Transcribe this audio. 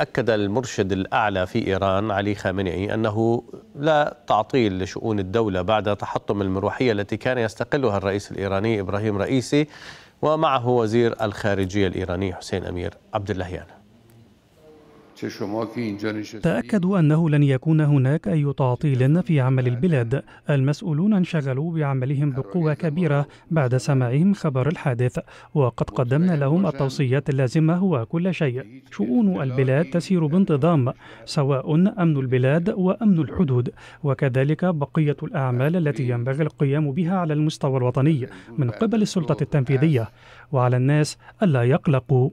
أكد المرشد الأعلى في إيران علي خامنئي أنه لا تعطيل لشؤون الدولة بعد تحطم المروحية التي كان يستقلها الرئيس الإيراني إبراهيم رئيسي ومعه وزير الخارجية الإيراني حسين أمير عبد اللهيان تأكدوا أنه لن يكون هناك أي تعطيل في عمل البلاد المسؤولون انشغلوا بعملهم بقوة كبيرة بعد سماعهم خبر الحادث وقد قدمنا لهم التوصيات اللازمة وكل شيء شؤون البلاد تسير بانتظام سواء أمن البلاد وأمن الحدود وكذلك بقية الأعمال التي ينبغي القيام بها على المستوى الوطني من قبل السلطة التنفيذية وعلى الناس ألا يقلقوا